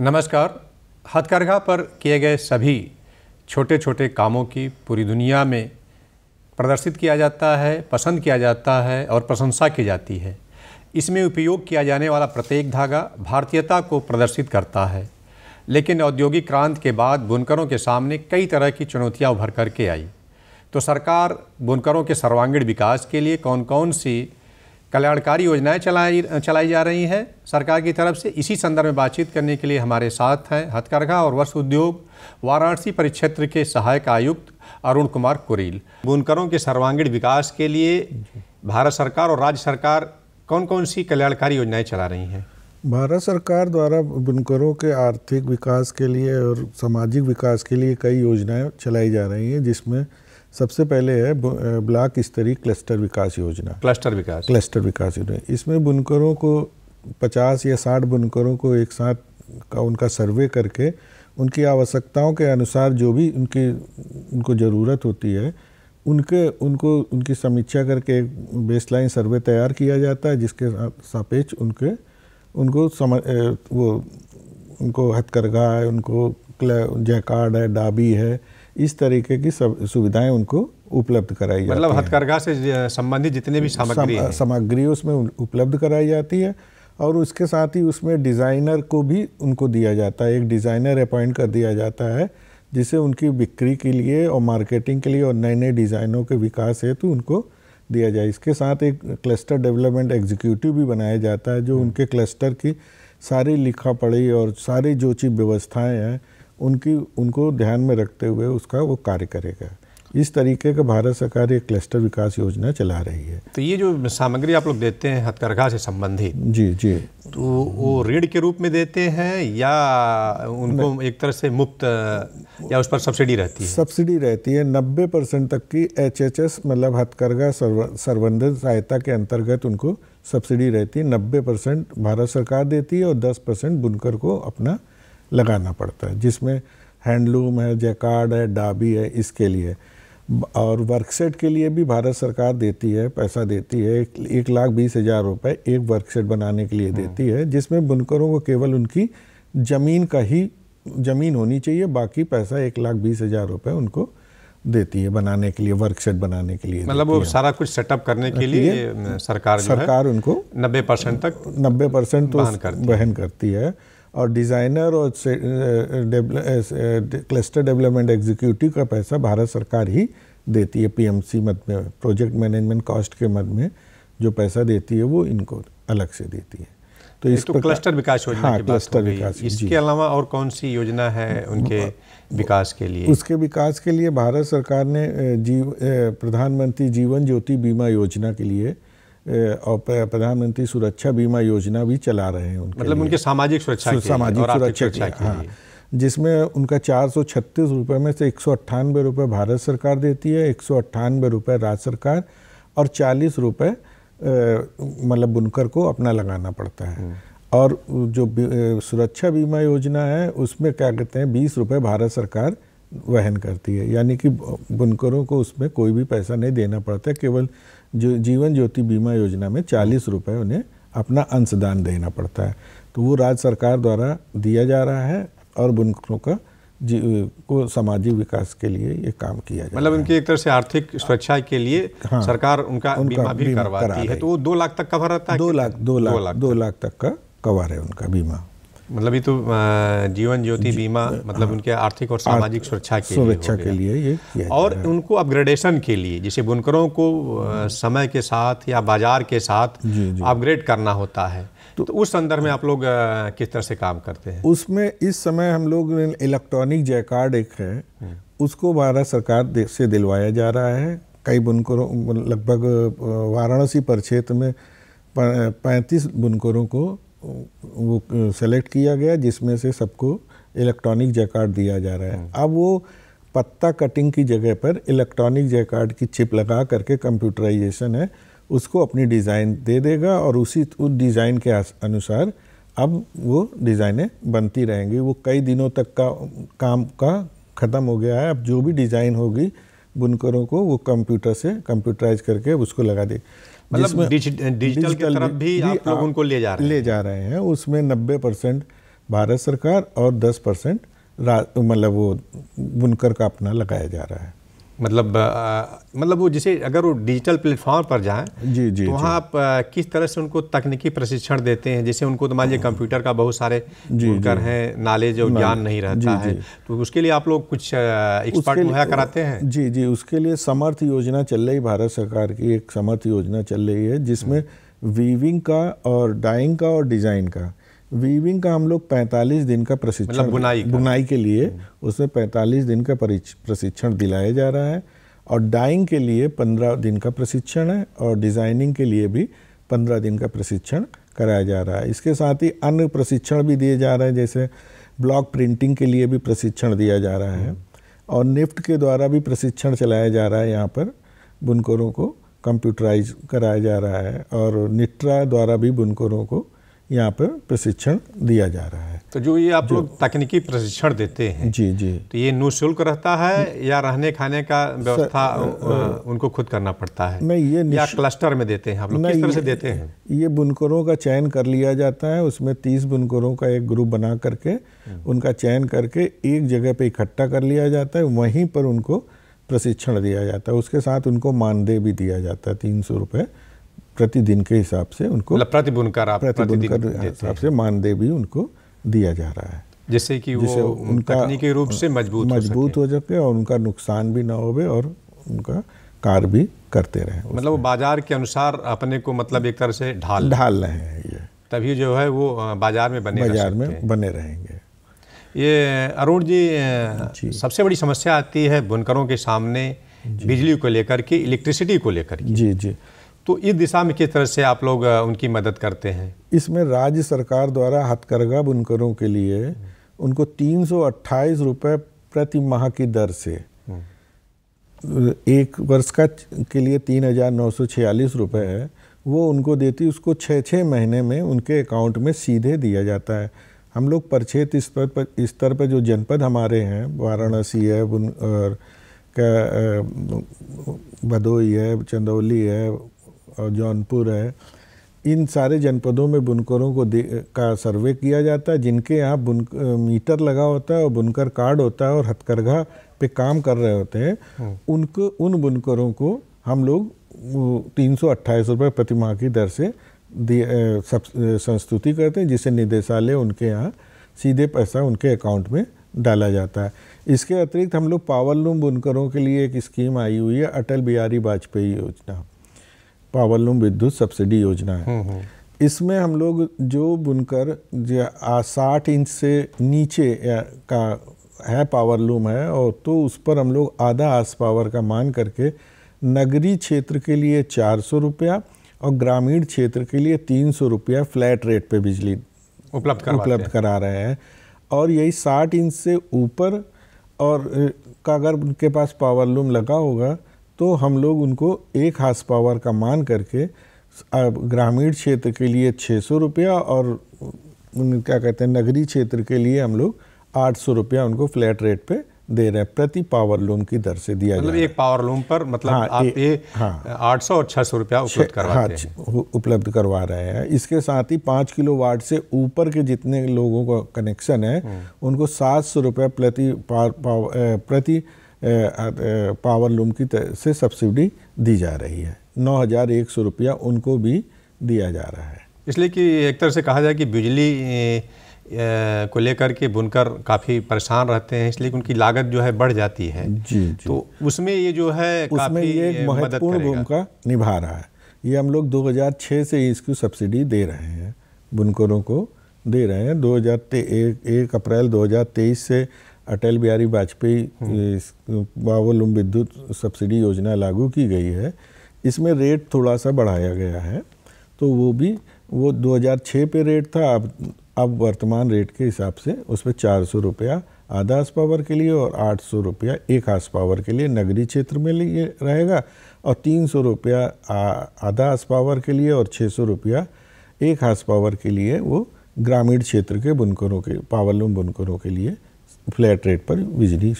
नमस्कार हथकरघा पर किए गए सभी छोटे छोटे कामों की पूरी दुनिया में प्रदर्शित किया जाता है पसंद किया जाता है और प्रशंसा की जाती है इसमें उपयोग किया जाने वाला प्रत्येक धागा भारतीयता को प्रदर्शित करता है लेकिन औद्योगिक क्रांति के बाद बुनकरों के सामने कई तरह की चुनौतियाँ उभर करके आई तो सरकार बुनकरों के सर्वांगीण विकास के लिए कौन कौन सी कल्याणकारी योजनाएं चलाई चलाई जा रही हैं सरकार की तरफ से इसी संदर्भ में बातचीत करने के लिए हमारे साथ हैं हथकरघा और वस्त्र उद्योग वाराणसी परिक्षेत्र के सहायक आयुक्त अरुण कुमार कुरील बुनकरों के सर्वांगीण विकास के लिए भारत सरकार और राज्य सरकार कौन कौन सी कल्याणकारी योजनाएं चला रही हैं भारत सरकार द्वारा बुनकरों के आर्थिक विकास के लिए और सामाजिक विकास के लिए कई योजनाएं चलाई जा रही हैं जिसमें सबसे पहले है ब्लॉक स्तरीय क्लस्टर विकास योजना क्लस्टर विकास क्लस्टर विकास योजना इसमें बुनकरों को पचास या साठ बुनकरों को एक साथ का उनका सर्वे करके उनकी आवश्यकताओं के अनुसार जो भी उनकी उनको ज़रूरत होती है उनके उनको उनकी समीक्षा करके एक बेसलाइन सर्वे तैयार किया जाता है जिसके सापेक्ष उनके उनको सम वो उनको हथकरघा है उनको जैकार्ड है डाबी है इस तरीके की सब सुविधाएं उनको उपलब्ध कराई जाती मतलब हथकरघा से संबंधित जितने भी सामग्री सम, सामग्री उसमें उपलब्ध कराई जाती है और उसके साथ ही उसमें डिज़ाइनर को भी उनको दिया जाता है एक डिज़ाइनर अपॉइंट कर दिया जाता है जिसे उनकी बिक्री के लिए और मार्केटिंग के लिए और नए नए डिज़ाइनों के विकास हेतु उनको दिया जाए इसके साथ एक क्लस्टर डेवलपमेंट एग्जीक्यूटिव भी बनाया जाता है जो हम्म। उनके क्लस्टर की सारी लिखा पढ़ी और सारी जो चीज व्यवस्थाएँ हैं उनकी उनको ध्यान में रखते हुए उसका वो कार्य करेगा इस तरीके का भारत सरकार एक क्लस्टर विकास योजना चला रही है तो ये जो सामग्री आप लोग देते हैं हथकरघा से संबंधित जी जी तो वो ऋण के रूप में देते हैं या उनको एक तरह से मुफ्त या उस पर सब्सिडी रहती है सब्सिडी रहती है नब्बे परसेंट तक की एच एच एस मतलब हथकरघा सर्वंधन सहायता के अंतर्गत उनको सब्सिडी रहती है नब्बे परसेंट भारत सरकार देती है और दस परसेंट बुनकर को अपना लगाना पड़ता है जिसमें हैंडलूम है जैकार्ड है डाबी है इसके लिए और वर्कसेट के लिए भी भारत सरकार देती है पैसा देती है एक लाख बीस हज़ार रुपये एक वर्कसेट बनाने के लिए देती हाँ। है जिसमें बुनकरों को केवल उनकी ज़मीन का ही ज़मीन होनी चाहिए बाकी पैसा एक लाख बीस हज़ार रुपये उनको देती है बनाने के लिए वर्कशेट बनाने के लिए मतलब वो सारा कुछ सेटअप करने के लिए सरकार सरकार उनको नब्बे परसेंट तक नब्बे परसेंट तो वहन करती है और डिज़ाइनर और क्लस्टर डेवलपमेंट एग्जीक्यूटिव का पैसा भारत सरकार ही देती है पीएमसी मद में प्रोजेक्ट मैनेजमेंट कॉस्ट के मद में जो पैसा देती है वो इनको अलग से देती है तो इस तो क्लस्टर विकास योजना हाँ, क्लस्टर विकास इसके अलावा और कौन सी योजना है उनके विकास के लिए उसके विकास के लिए भारत सरकार ने जीव प्रधानमंत्री जीवन ज्योति बीमा योजना के लिए और प्रधानमंत्री सुरक्षा बीमा योजना भी चला रहे हैं उनके मतलब उनके सामाजिक सुरक्षा सामाजिक सुरक्षा की हाँ जिसमें उनका चार सौ छत्तीस रुपये में से एक सौ अट्ठानबे रुपये भारत सरकार देती है एक सौ अट्ठानबे रुपये राज्य सरकार और चालीस रुपये मतलब बुनकर को अपना लगाना पड़ता है हम्म। और जो सुरक्षा बीमा योजना है उसमें क्या कहते हैं बीस रुपये भारत सरकार वहन करती है यानी कि बुनकरों को उसमें कोई भी पैसा नहीं देना पड़ता केवल जो जीवन ज्योति बीमा योजना में चालीस रुपये उन्हें अपना अंशदान देना पड़ता है तो वो राज्य सरकार द्वारा दिया जा रहा है और बुनकरों का जी को सामाजिक विकास के लिए ये काम किया जाए मतलब इनकी एक तरह से आर्थिक सुरक्षा के लिए हाँ, सरकार उनका, उनका बीमा भी करवाती है तो वो दो लाख तक कवर रहता है दो लाख दो लाख दो लाख तक का कवर है उनका बीमा मतलब ये तो जीवन ज्योति बीमा मतलब उनके आर्थिक और सामाजिक सुरक्षा के सुरक्षा के लिए ये, और उनको अपग्रेडेशन के लिए जिसे बुनकरों को समय के साथ या बाजार के साथ अपग्रेड करना होता है तो, तो उस संदर्भ में आप लोग किस तरह से काम करते हैं उसमें इस समय हम लोग इलेक्ट्रॉनिक जय कार्ड एक है हम्म। उसको भारत सरकार से दिलवाया जा रहा है कई बुनकरों लगभग वाराणसी पर क्षेत्र में पैंतीस बुनकरों को वो सेलेक्ट किया गया जिसमें से सबको इलेक्ट्रॉनिक जैकार्ड दिया जा रहा है हम्म। अब वो पत्ता कटिंग की जगह पर इलेक्ट्रॉनिक जैकार्ड की चिप लगा करके कंप्यूटराइजेशन है उसको अपनी डिज़ाइन दे देगा और उसी उस डिज़ाइन के अनुसार अब वो डिज़ाइनें बनती रहेंगी वो कई दिनों तक का काम का ख़त्म हो गया है अब जो भी डिज़ाइन होगी बुनकरों को वो कंप्यूटर से कंप्यूटराइज करके उसको लगा दे मतलब डिजिटल की तरफ भी आप लोग उनको ले जा रहे हैं ले जा रहे हैं उसमें नब्बे परसेंट भारत सरकार और दस परसेंट मतलब वो बुनकर का अपना लगाया जा रहा है मतलब आ, मतलब वो जैसे अगर वो डिजिटल प्लेटफॉर्म पर जाएं जी जी तो वहाँ आप किस तरह से उनको तकनीकी प्रशिक्षण देते हैं जैसे उनको तो मान लीजिए कंप्यूटर हाँ। का बहुत सारे कर हैं नॉलेज और ज्ञान नहीं रहता जी, है जी, तो उसके लिए आप लोग कुछ एक्सपर्ट मुहैया कराते हैं जी जी उसके लिए समर्थ योजना चल रही भारत सरकार की एक समर्थ योजना चल रही है जिसमें वीविंग हाँ। का और डाइंग का और डिज़ाइन का वीविंग का हम लोग 45 दिन का प्रशिक्षण मतलब बुनाई का। बुनाई के लिए उसमें 45 दिन का प्रशिक्षण दिलाया जा रहा है और डाइंग के लिए 15 दिन का प्रशिक्षण है और डिज़ाइनिंग के लिए भी 15 दिन का प्रशिक्षण कराया जा रहा है इसके साथ ही अन्य प्रशिक्षण भी दिए जा रहे हैं जैसे ब्लॉक प्रिंटिंग के लिए भी प्रशिक्षण दिया जा रहा है और निफ्ट के द्वारा भी प्रशिक्षण चलाया जा रहा है यहाँ पर बुनकरों को कंप्यूटराइज कराया जा रहा है और निट्रा द्वारा भी बुनकरों को यहाँ पर प्रशिक्षण दिया जा रहा है तो जो ये आप लोग तकनीकी प्रशिक्षण देते हैं जी जी तो ये निःशुल्क रहता है या रहने खाने का व्यवस्था उनको खुद करना पड़ता है नहीं ये या क्लस्टर में देते हैं आप लोग किस तरह से देते हैं ये बुनकरों का चयन कर लिया जाता है उसमें तीस बुनकरों का एक ग्रुप बना करके हम्म। उनका चयन करके एक जगह पर इकट्ठा कर लिया जाता है वहीं पर उनको प्रशिक्षण दिया जाता है उसके साथ उनको मानदेय भी दिया जाता है तीन सौ रुपये प्रतिदिन के हिसाब से उनको प्रतिबुनकर मतलब प्रतिबुनकर हिसाब से मानदेय भी उनको दिया जा रहा है जिससे कि वो उनका के रूप से मजबूत मजबूत हो सके और उनका नुकसान भी ना होवे और उनका कार्य भी करते रहे मतलब वो बाजार के अनुसार अपने को मतलब एक तरह से ढाल ढाल रहे हैं ये तभी जो है वो बाजार में बने बाजार में बने रहेंगे ये अरुण जी, जी सबसे बड़ी समस्या आती है बुनकरों के सामने बिजली को लेकर के इलेक्ट्रिसिटी को लेकर जी जी तो इस दिशा में किस तरह से आप लोग उनकी मदद करते हैं इसमें राज्य सरकार द्वारा हथकरघा बुनकरों के लिए उनको तीन सौ रुपये प्रति माह की दर से एक वर्ष का के लिए तीन हज़ार नौ सौ छियालीस रुपये है वो उनको देती उसको छः छः महीने में उनके अकाउंट में सीधे दिया जाता है हम लोग परचेत स्तर पर स्तर पर जो जनपद हमारे हैं वाराणसी है और भदोही है चंदौली है और जौनपुर है इन सारे जनपदों में बुनकरों को दे का सर्वे किया जाता है जिनके यहाँ बुन मीटर लगा होता है और बुनकर कार्ड होता है और हथकरघा पे काम कर रहे होते हैं हाँ। उनको उन बुनकरों को हम लोग तीन सौ अट्ठाईस रुपये प्रतिमा की दर से सब संस्तुति करते हैं जिसे निदेशालय उनके यहाँ सीधे पैसा उनके अकाउंट में डाला जाता है इसके अतिरिक्त हम लोग पावरलूम बुनकरों के लिए एक स्कीम आई हुई है अटल बिहारी वाजपेयी योजना पावरलूम विद्युत सब्सिडी योजना है हम्म, हम्म। इसमें हम लोग जो बुनकर साठ इंच से नीचे का है पावर लूम है और तो उस पर हम लोग आधा आस पावर का मान करके नगरीय क्षेत्र के लिए चार सौ रुपया और ग्रामीण क्षेत्र के लिए तीन सौ रुपया फ्लैट रेट पे बिजली उपलब्ध उपलब्ध करा रहे हैं और यही साठ इंच से ऊपर और का अगर उनके पास पावर लूम लगा होगा तो हम लोग उनको एक हाथ पावर का मान करके ग्रामीण क्षेत्र के लिए छः सौ रुपया और क्या कहते हैं नगरीय क्षेत्र के लिए हम लोग आठ सौ रुपया उनको फ्लैट रेट पे दे रहे हैं प्रति पावर लूम की दर से दिया मतलब एक पावर लूम पर मतलब हाँ, आप ये हाँ, आठ सौ और छः सौ रुपया उपलब्ध करवाते हाँ, उपलब्ध करवा रहे हैं इसके साथ ही पाँच किलो वाट से ऊपर के जितने लोगों का कनेक्शन है हम्म। उनको सात सौ रुपया प्रति पावर प्रति पावर लूम की से सब्सिडी दी जा रही है नौ हज़ार एक सौ रुपया उनको भी दिया जा रहा है इसलिए कि एक तरह से कहा जाए कि बिजली को लेकर के बुनकर काफ़ी परेशान रहते हैं इसलिए उनकी लागत जो है बढ़ जाती है जी, जी। तो उसमें ये जो है उसमें ये एक महत्वपूर्ण भूमिका निभा रहा है ये हम लोग 2006 से इसकी सब्सिडी दे रहे हैं बुनकरों को दे रहे हैं दो हज़ार एक, एक अप्रैल 2023 से अटल बिहारी वाजपेयी हम्म। बावलुम विद्युत सब्सिडी योजना लागू की गई है इसमें रेट थोड़ा सा बढ़ाया गया है तो वो भी वो 2006 पे रेट था अब अब वर्तमान रेट के हिसाब से उस पर चार सौ रुपया आधा हाथ पावर के लिए और आठ सौ रुपया एक हाथ पावर के लिए नगरीय क्षेत्र में लिए रहेगा और तीन सौ रुपया आधा हाथ पावर के लिए और छः सौ रुपया एक हाथ पावर के लिए वो ग्रामीण क्षेत्र के बुनकरों के पावरलूम बुनकरों के लिए फ्लैट रेट पर बिजली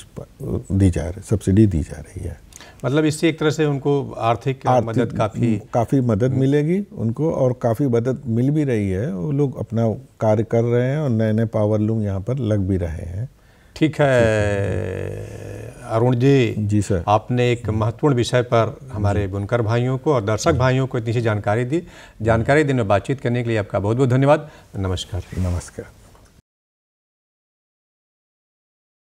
दी जा रही सब्सिडी दी जा रही है मतलब इससे एक तरह से उनको आर्थिक, आर्थिक मदद काफ़ी काफ़ी मदद हम्म। मिलेगी उनको और काफ़ी मदद मिल भी रही है वो लोग अपना कार्य कर रहे हैं और नए नए पावर लूम यहाँ पर लग भी रहे हैं ठीक है अरुण जी जी सर आपने एक महत्वपूर्ण विषय पर हमारे बुनकर भाइयों को और दर्शक भाइयों को इतनी सी जानकारी दी जानकारी देने बातचीत करने के लिए आपका बहुत बहुत धन्यवाद नमस्कार नमस्कार